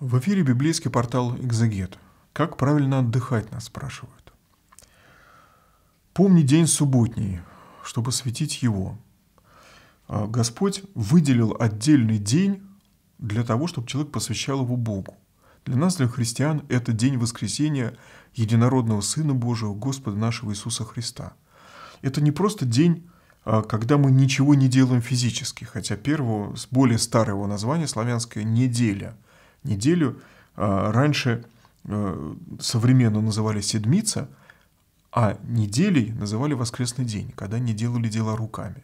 В эфире библейский портал «Экзегет». Как правильно отдыхать, нас спрашивают. «Помни день субботний, чтобы светить его». А Господь выделил отдельный день для того, чтобы человек посвящал его Богу. Для нас, для христиан, это день воскресения единородного Сына Божьего, Господа нашего Иисуса Христа. Это не просто день а, когда мы ничего не делаем физически, хотя первого, более старое его название, славянское «неделя», неделю. А, раньше а, современно называли седмица, а неделей называли воскресный день, когда не делали дела руками.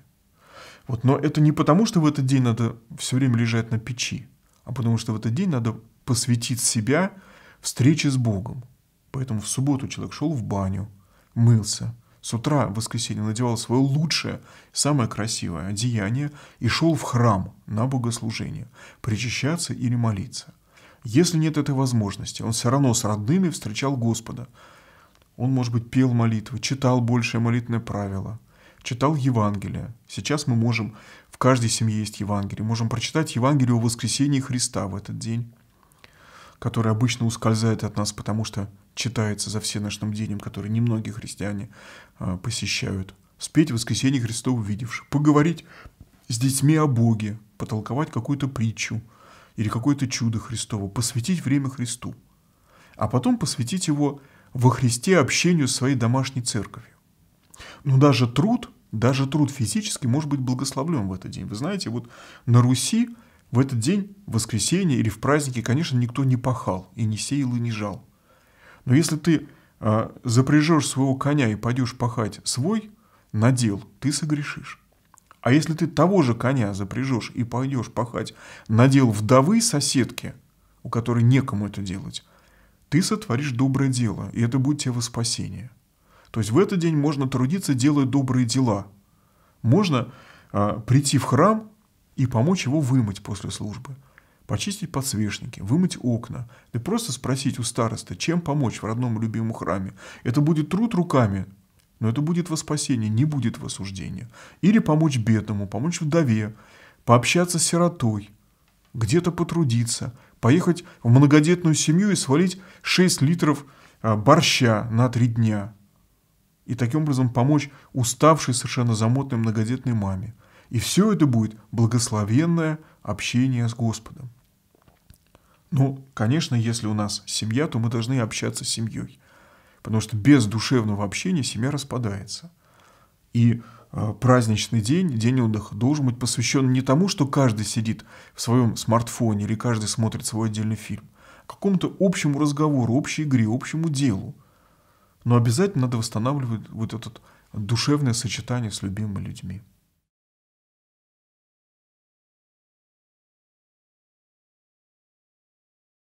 Вот, но это не потому, что в этот день надо все время лежать на печи, а потому что в этот день надо посвятить себя встрече с Богом. Поэтому в субботу человек шел в баню, мылся, с утра в воскресенье надевал свое лучшее, самое красивое одеяние и шел в храм на богослужение, причащаться или молиться – если нет этой возможности, он все равно с родными встречал Господа. Он, может быть, пел молитвы, читал большее молитвенное правило, читал Евангелие. Сейчас мы можем, в каждой семье есть Евангелие, можем прочитать Евангелие о воскресении Христа в этот день, который обычно ускользает от нас, потому что читается за всеночным денем, который немногие христиане а, посещают. Спеть Воскресение Христа увидевши, поговорить с детьми о Боге, потолковать какую-то притчу – или какое-то чудо Христово, посвятить время Христу, а потом посвятить его во Христе общению с своей домашней церковью. Но даже труд, даже труд физически может быть благословлен в этот день. Вы знаете, вот на Руси в этот день, в воскресенье или в праздники, конечно, никто не пахал и не сеял и не жал. Но если ты а, запряжешь своего коня и пойдешь пахать свой, надел, ты согрешишь. А если ты того же коня запряжешь и пойдешь пахать на дел вдовы соседки, у которой некому это делать, ты сотворишь доброе дело, и это будет тебе во спасение. То есть в этот день можно трудиться, делая добрые дела. Можно а, прийти в храм и помочь его вымыть после службы, почистить подсвечники, вымыть окна, да просто спросить у староста, чем помочь в родном любимом храме. Это будет труд руками, но это будет во спасение, не будет в осуждение. Или помочь бедному, помочь вдове, пообщаться с сиротой, где-то потрудиться, поехать в многодетную семью и свалить 6 литров а, борща на 3 дня. И таким образом помочь уставшей, совершенно замотной многодетной маме. И все это будет благословенное общение с Господом. Ну, конечно, если у нас семья, то мы должны общаться с семьей. Потому что без душевного общения семья распадается. И э, праздничный день, день отдыха, должен быть посвящен не тому, что каждый сидит в своем смартфоне или каждый смотрит свой отдельный фильм, а какому-то общему разговору, общей игре, общему делу. Но обязательно надо восстанавливать вот это душевное сочетание с любимыми людьми.